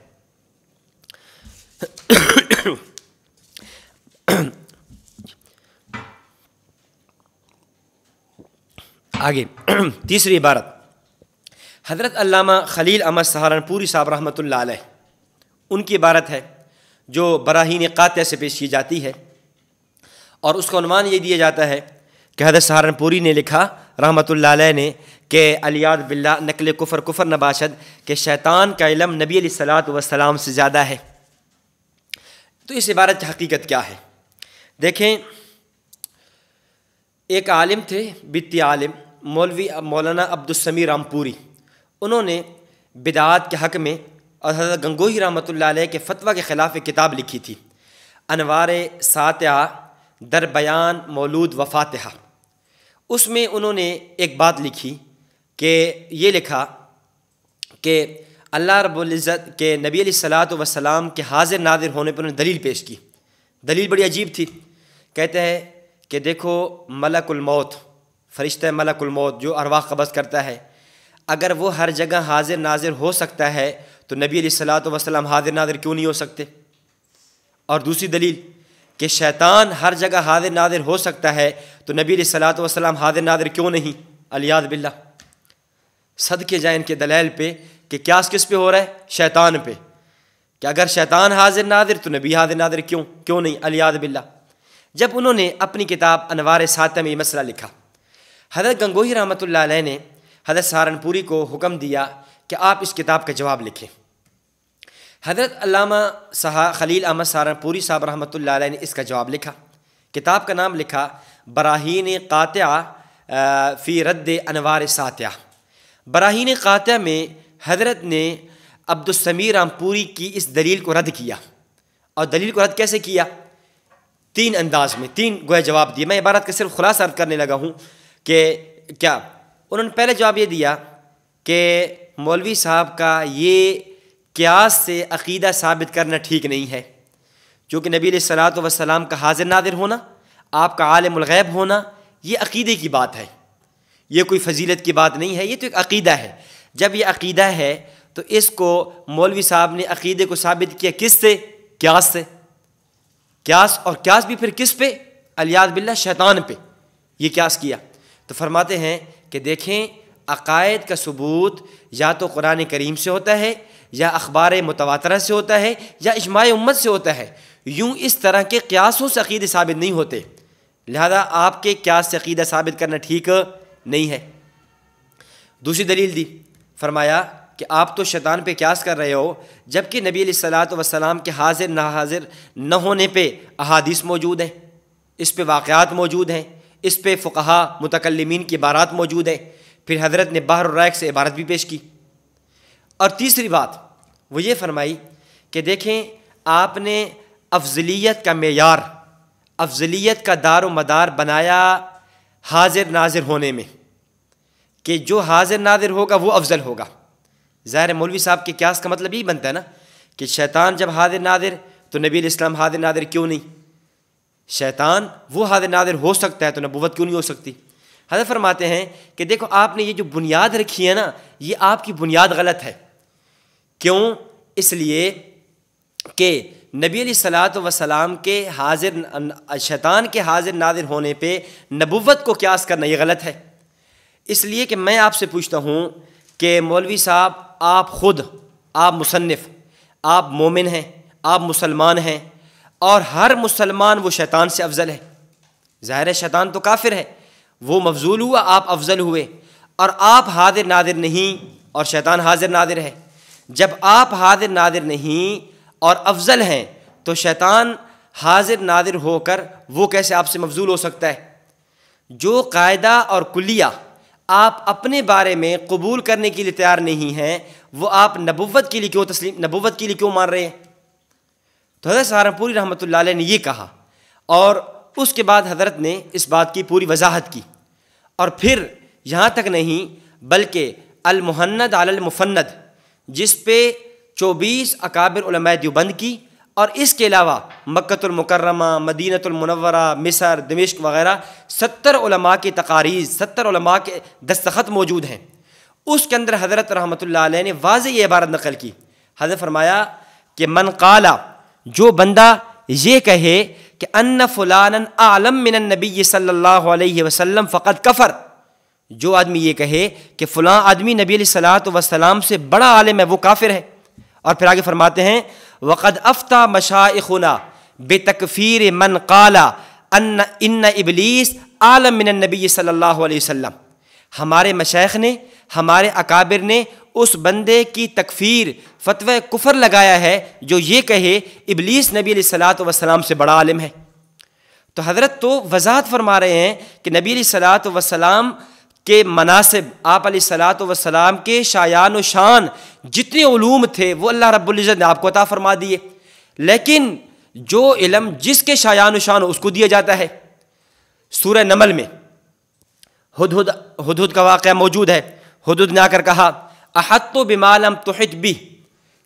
आगे तीसरी इबारत हज़रत अल्लामा खलील अहमद सहारनपूरी साहब रहमत उनकी इबारत है जो बराहीन कात से पेश की जाती है और उसका अनुमान ये दिया जाता है कि हजरत सहारनपूरी ने लिखा रहमत ने कि अलियाद बिल्ला नकल कुफर कुफर नबाशद के शैतान का इलम नबी सलात वसलाम से ज़्यादा है तो इस इबारत की हकीकत क्या है देखें एक आलिम थे बित्ती आलिम मौलवी मौलाना अब्दुलसमी रामपुरी उन्होंने बिदात के हक़ में और हजरत गंगोही रहमत के फतवा के ख़िलाफ़ एक किताब लिखी थी अनवार सात्या दर बयान मौलूद वफ़ातहा उसमें उन्होंने एक बात लिखी कि ये लिखा कि अल्लाह रब्ज़त के नबी सलात वसलाम के हाजिर नादिर होने पर उन्होंने दलील पेश की दलील बड़ी अजीब थी कहते हैं कि देखो मलकुलमौत फ़रिश्ता मलकुलमौत जो अरवा कबज़ करता है अगर वो हर जगह हाजिर नाजिर हो सकता है तो नबी सलात वसलम हाजिर नाजिर क्यों नहीं हो सकते और दूसरी दलील कि शैतान हर जगह हाजिर नाजिर हो सकता है तो नबी सलात वसलम हाजिर नाजिर क्यों नहीं अलियाद बिल्ला सद के जाए इनके दलैल पे कि क्या किस पे हो रहा है शैतान पे कि अगर शैतान हाजिर नादिर तो नबी हाजिर नादिर क्यों क्यों नहीं अलियाद बिल्ला जब उन्होंने अपनी किताब अनवार सातम ये मसला लिखा हज़रत गंगोही रहमत ने हज़रत सहारनपुरी को हुक्म दिया कि आप इस किताब का जवाब लिखें हज़रत अलामा सहा खलील अहमद सहारनपुरी साहब रहमत ने इसका जवाब लिखा किताब का नाम लिखा बराहीन कात्या फ़ी रद्द अनवार सात्या बराहीन कात्या में हज़रत ने अब्दुलसमी रामपुरी की इस दलील को रद्द किया और दलील को रद्द कैसे किया तीन अंदाज में तीन गोया जवाब दिए मैं इबारत का सिर्फ खुलासा अर्द करने लगा हूँ कि क्या उन्होंने पहले जवाब ये दिया कि मौलवी साहब का ये क्यास से अकीदा साबित करना ठीक नहीं है क्योंकि नबी सलात वसलाम का हाजिर नादिर होना आपका आलमगैब होना ये अकीदे की बात है ये कोई फजीलत की बात नहीं है ये तो एक अकीदा है जब ये अकीदा है तो इसको मौलवी साहब ने अकीदे को साबित किया किस से क्यास से क्यास और क्यास भी फिर किस पे अलियाद बिल्ला शैतान पे ये क्यास किया तो फरमाते हैं कि देखें अकायद का सबूत या तो कुरान करीम से होता है या अखबार मतवा से होता है या इजमाय उम्मत से होता है यूँ इस तरह के क्यासों से अकीदे साबित नहीं होते लिहाजा आपके क्यास से अकीदा साबित करना ठीक नहीं है दूसरी दलील दी फरमाया कि आप तो शैतान पे क्यास कर रहे हो जबकि नबी सलात वसलाम के हाजिर ना हाजिर न होने पे अहादीस मौजूद हैं इस पे वाक़ात मौजूद हैं इस पर फ़ुकहा मुतकलमीन की इबारत मौजूद है फिर हज़रत ने बाहर रैक से इबारत भी पेश की और तीसरी बात वो ये फरमाई कि देखें आपने अफजलियत का मैार अफजलीत का दार मदार बनाया हाजिर नाजिर होने में कि जो हाजिर नाजिर होगा वो अफजल होगा ज़ाहिर मौलवी साहब के क्यास का मतलब यही बनता है ना कि शैतान जब हाजिर नादिर तो नबी इस्लाम हाजिर नादिर क्यों नहीं शैतान वो हाजिर नादिर हो सकता है तो नबूवत क्यों नहीं हो सकती हज़र फरमाते हैं कि देखो आपने ये जो बुनियाद रखी है ना ये आपकी बुनियाद गलत है क्यों इसलिए कि नबी सलात वसलाम के हाजिर शैतान के हाजिर नादिर होने पे नबुवत को क्यास करना ये गलत है इसलिए कि मैं आपसे पूछता हूँ कि मौलवी साहब आप ख़ुद आप मुसनफ़ आप मोमिन हैं आप मुसलमान हैं और हर मुसलमान वो शैतान से अफजल है ज़ाहिर शैतान तो काफिर है वो मफजूल हुआ आप अफजल हुए और आप हादिर नादिर नहीं और शैतान हाजिर नादिर है जब आप हादिर नादिर नहीं और अफजल हैं तो शैतान हाजिर नादिर होकर वो कैसे आपसे मफजूल हो सकता है जो कायदा और कुलिया आप अपने बारे में कबूल करने के लिए तैयार नहीं हैं वो आप नबुवत के लिए क्यों तस्लीम नबुवत के लिए क्यों मान रहे हैं तो हज़रत सहारनपुरी रहमत ने ये कहा और उसके बाद हज़रत ने इस बात की पूरी वजाहत की और फिर यहाँ तक नहीं बल्कि अलमुहन्नद आलमुफन्नद जिस पे चौबीस अकाबिर द्यूबंद की और इसके अलावा मक्तुलमकरमा मदीनतुलमनवरा मिसर दमिश्क वगैरह सत्तर उलमा की तकारीज सत्तर उलमा के दस्तखत मौजूद हैं उसके अंदर हज़रत रहमत ने वाज ये इबारत नकल की हज़रत फरमाया कि मन काला जो बंदा ये कहे कि अन्न फ़लान आलम मिन नबी सल्लल्लाहु अलैहि वसल्लम फ़कत कफ़र जो आदमी ये कहे कि फ़लाँ आदमी नबी सलात वसलाम से बड़ा आलम है वो काफिर है और फिर आगे फरमाते हैं वक़द अफ्ता मशाखना बेतकफ़ीर मन काला अन्न इन इबलीस आलम मिन नबी सल्लल्लाहु अलैहि वसल्लम हमारे मशैख ने हमारे अकाबिर ने उस बंदे की तकफीर फतव कुफर लगाया है जो ये कहे इबलीस नबी सलात वसलाम से बड़ा आलम है तो हज़रत तो वजात फरमा रहे हैं कि नबी सलात वसलाम के मनासिब आप सलात वसलाम के शायान शान जितने ूम थे वो अल्लाह रब्ज़त ने आपको अता फरमा दिए लेकिन जो इलम जिसके शायान शान उसको दिया जाता है सूर्य नमल में हद हद हद का वाक़ मौजूद है हद ने आकर कहा अहत तो बिमालम तोहत भी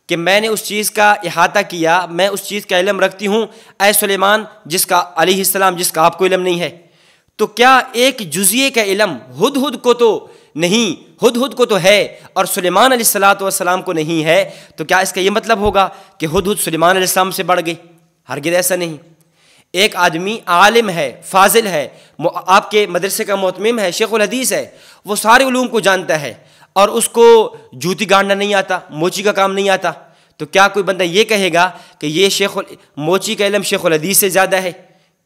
कि मैंने उस चीज़ का अहाता किया मैं उस चीज़ का इलम रखती हूँ ए सलेमान जिसका अलीसलाम जिसका आपको इलम नहीं है तो क्या एक जुजिए का इलम हद हद को तो नहीं हद हद को तो है और सुलेमान सलाम को नहीं है तो क्या इसका ये मतलब होगा कि हद हद सुलेमान सलेमान से बढ़ गई हरगिद ऐसा नहीं एक आदमी आलिम है फाजिल है आपके मदरसे का मोतमिम है शेख हदीस है वो सारे उलूम को जानता है और उसको जूती गाड़ना नहीं आता मोची का काम नहीं आता तो क्या कोई बंदा ये कहेगा कि ये शेख मोची का इलम शेख हदीस से ज़्यादा है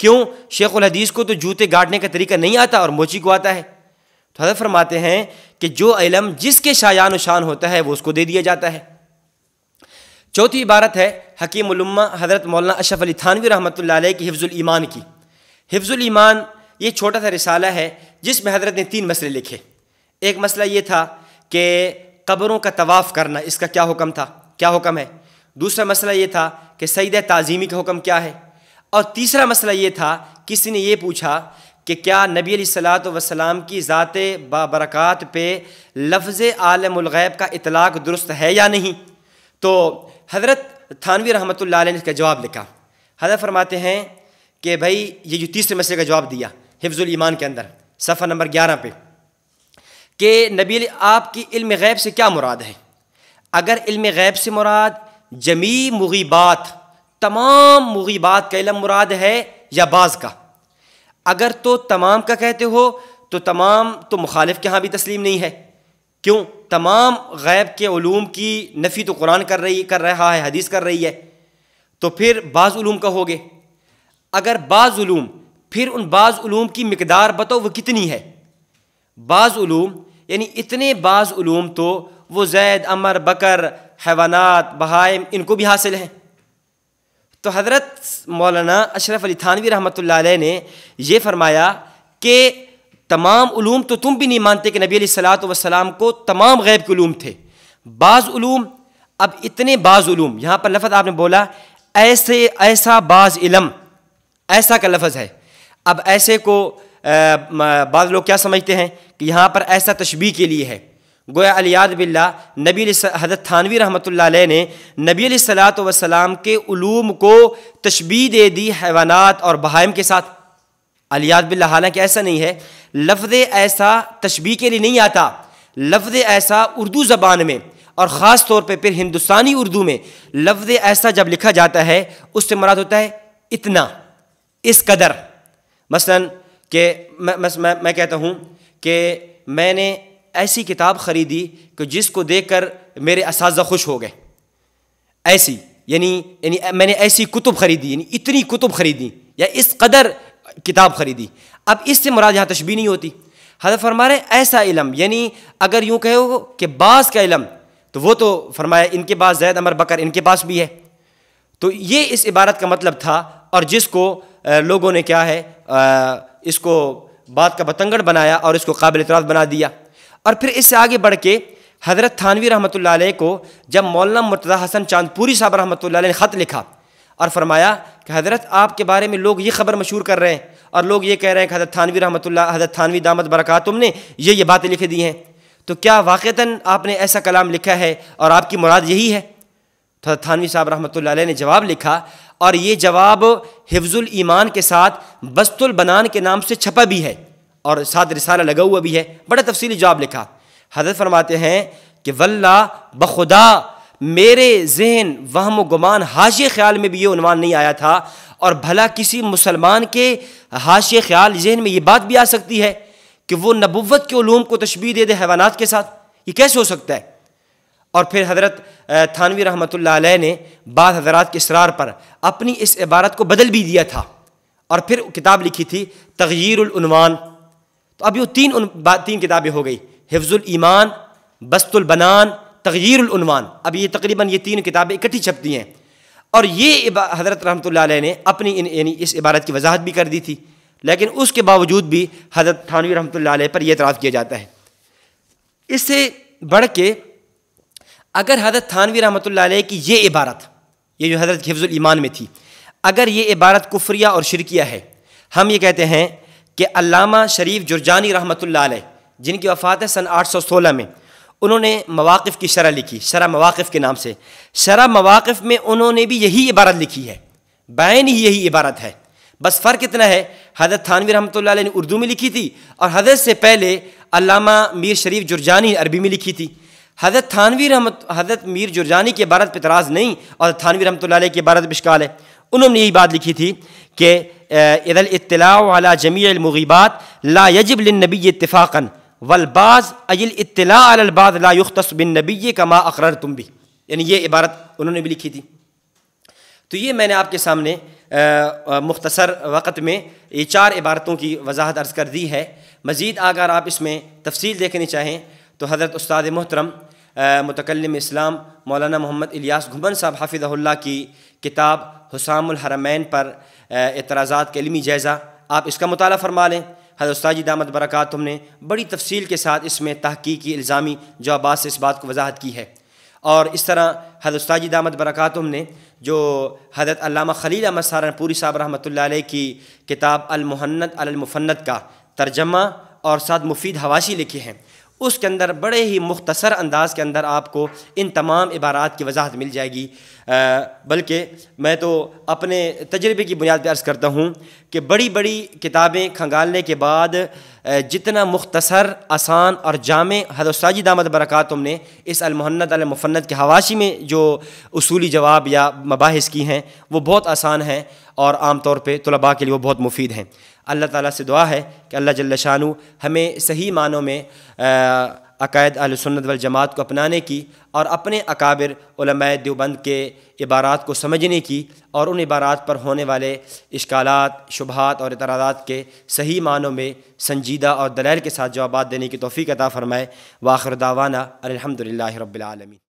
क्यों शेख हदीस को तो जूते गाड़ने का तरीका नहीं आता और मोची को आता है तो हजरत फरमाते हैं कि जो इलम जिसके शायान शान होता है वो उसको दे दिया जाता है चौथी इबारत है हकीम उलम्मा हज़रत मौलाना अशफ अली थानवी रहमत की हिफ्ज़ुल ईमान की हिफ्ज़ुल ईमान ये छोटा सा रिसाला है जिसमें हजरत ने तीन मसले लिखे एक मसला ये था कि कब्रों का तवाफ़ करना इसका क्या हुक्म था क्या हुक्म है दूसरा मसला ये था कि सईद तज़ीमी का हुक्म क्या है और तीसरा मसला ये था किसी ने यह पूछा कि क्या नबी सलात वसलाम की ज़ात बाबरक़ात पे लफ्ज़ आलमगैब का इतलाक़ दुरुस्त है या नहीं तो हज़रत थानवी रहमत ला ने इसका जवाब लिखा हजरत फरमाते हैं कि भाई ये जो तीसरे मसले का जवाब दिया हिफ्ज़ुल ईमान के अंदर सफ़र नंबर ग्यारह पे कि नबी आपकी इल्म गैब से क्या मुराद है अगर इल्म गैब से मुराद जमी मुगीबात तमाम मुगीबात का इलम मुराद है या बाज़ का अगर तो तमाम का कहते हो तो तमाम तो मुखालिफ के यहाँ भी तस्लीम नहीं है क्यों तमाम गैब के ूम की नफ़ी तो कुरान कर रही कर रहा है हदीस कर रही है तो फिर बाज़ूम गए अगर बाज़ूम फिर उन बाज़ूम की मकदार बताओ वह कितनी है बाज़ूम यानी इतने बाज़ूम तो वो जैद अमर बकर हैवानात बहाइम इनको भी हासिल हैं तो हज़रत मौलाना अशरफ अली थानवी रहमत ने यह फरमाया कि तमाम ूम तो तुम भी नहीं मानते कि नबी सलाम को तमाम गैब के ूम थे बाज़ूम अब इतने बाज़ूम यहाँ पर लफ्ज़ आपने बोला ऐसे ऐसा बाज़ इलम ऐसा का लफज है अब ऐसे को बाद लोग क्या समझते हैं कि यहाँ पर ऐसा तशबी के लिए है गोया अलियाद बिल्ला नबी हजरत थानवी रहमत ने नबी सलात वसलाम के उलूम को तशबी दे दी हैवानात और बहाइम के साथ अलियाद बिल्ला हालांकि ऐसा नहीं है लफ्ज़ ऐसा तशबी के लिए नहीं आता लफ्ज़ ऐसा उर्दू ज़बान में और ख़ास तौर पर फिर हिंदुस्तानी उर्दू में लफ्ज़ ऐसा जब लिखा जाता है उससे मराद होता है इतना इस कदर मसला कि मैं मैं मैं कहता हूँ कि मैंने ऐसी किताब ख़रीदी कि जिसको देख कर मेरे इस खुश हो गए ऐसी यानी यानी मैंने ऐसी कुतुब ख़रीदी यानी इतनी कुतुब ख़रीदी या इस कदर किताब ख़रीदी अब इससे मुराद यहाँ तशबी नहीं होती हजर फरमा रहे ऐसा इलम यानी अगर यूँ कहो कि बास का इलम तो वो तो फरमाया इनके पास जैद अमर बकर इनके पास भी है तो ये इस इबारत का मतलब था और जिसको लोगों ने क्या है आ, इसको बात का बतंगड़ बनाया और इसको काबिल इतराज़ बना दिया और फिर इससे आगे बढ़ के हज़रत थानवी रहमत को जब मौलाना मुर्तदा हसन चांदपुरी साहब रहमत ने ख़त लिखा और फरमाया कि हज़रत आपके बारे में लोग ये खबर मशहूर कर रहे हैं और लोग ये कह रहे हैं कि हज़रत थानवी रहमत हज़रत थानवी दामद बरका तुमने ये ये बातें लिख दी हैं तो क्या वाक़ता आपने ऐसा कलाम लिखा है और आपकी मुराद यही है थानवी साहब रहमत ने जवाब लिखा और ये जवाब हिफ्जुल ईमान के साथ बस्तुल बनान के नाम से छपा भी है और साथ रिसाला लगा हुआ भी है बड़ा तफसीली जवाब लिखा हजरत फरमाते हैं कि वल्ला बखुदा मेरे जहन वहम गुमान हाशे ख्याल में भी ये उनवान नहीं आया था और भला किसी मुसलमान के हाशे ख्याल जहन में ये बात भी आ सकती है कि वो नबुवत के ओलूम को तशबी दे दे हैवानात के साथ ये कैसे हो सकता है और फिर हज़रत थानवी रहमत ने बाद हजरात के इसरार पर अपनी इस इबारत को बदल भी दिया था और फिर किताब लिखी थी तगीरवान तो अब वो तीन उन, तीन किताबें हो गई हिफ्जुल ईमान बस्तुलबनान तगीरवान अब ये तकरीबन ये तीन किताबें इकट्ठी छपती हैं और ये हज़रत रहमत ने अपनी इन यानी इस इबारत की वजाहत भी कर दी थी लेकिन उसके बावजूद भी हज़रत थानवी रहमत पर यह एतराज़ किया जाता है इससे बढ़ के अगर हज़रत थानवी रहमत की ये इबारत ये जो हज़रत हिफ़ुलईमान में थी अगर ये इबारत कुफरिया और शिरकिया है हम ये कहते हैं कि अलामा शरीफ जुर्जानी रहमत जिनकी वफ़ात है सन 816 में उन्होंने मवाकफ़ की शरह लिखी शरा मवाकफ़ के नाम से शरा मवाकफ़ में उन्होंने भी यही इबारत लिखी है बैन ही यही इबारत है बस फ़र्क इतना है हज़रत थानवी रहमत ने उर्दू में लिखी थी और हजरत से पहले अलामा मीर शरीफ जुर्जानी अरबी में लिखी थी हज़रत थानवी रहमत हज़रत मीर जुर्जानी की इबारत पर नहीं और थानवी रहमत की इबारत बिशकाल है उन्होंने यही बात लिखी थी कि इदल इतला जमीबात जमी ला यजब नबी इतफ़ाक़न वलबाज अजिल इतला ला युख्तस बिन नबी माँ अकरर तुम भी यानी ये इबारत उन्होंने भी लिखी थी तो ये मैंने आपके सामने मुख्तसर वक़्त में ये चार इबारतों की वजाहत अर्ज़ कर दी है मज़ीद अगर आप इसमें तफसील देखनी चाहें तो हज़रत उस्ताद मोहतरम मतकलम इस्लाम मौलाना मोहम्मद इलियास घुमन साहब हाफिज़ल्ला की किताब हरमैन पर एतराज़ात के इलमी जायज़ा आप इसका मताल फरमा लें हजरताजी दामद बरक़ात तुमने बड़ी तफसील के साथ इसमें तहकीकी इल्ज़ामी जवाबात से इस बात को वजाहत की है और इस तरह हजरताजी दामद बरकातम ने जो हजरत अल्लामा खलील अहमद सारानपूरी साहब रहमत की किताब अलमुहन्नत अलमुफन्नत का तर्जमा और साथ मुफीद हवाशी लिखे हैं उसके अंदर बड़े ही मुख्तसर अंदाज के अंदर आपको इन तमाम इबारात की वजाहत मिल जाएगी बल्कि मैं तो अपने तजर्बे की बुनियाद पर अर्ज़ करता हूँ कि बड़ी बड़ी किताबें खंगालने के बाद जितना मुख्तसर आसान और जाम हदसाजी दामद बरक़ात ने इस अलमहन्नत अलमफन्नत के हवाशी में जो असूली जवाब या मबास की हैं वो बहुत आसान हैं और आम तौर पर तलबा के लिए वो बहुत मुफीद हैं अल्लाह ताला से दुआ है कि अल्लाह जल्ल शानु हमें सही मानों में अकायद अलसन्नत वल जमात को अपनाने की और अपने अकाबिर देवबंद के इबारात को समझने की और उन इबारात पर होने वाले इश्कालात शुबहत और इतरादात के सही मानों में संजीदा और दलैल के साथ जवाब देने की तोफ़ी अता फ़रमाए वाखर दावाना अलहमदिल्ला रबालमी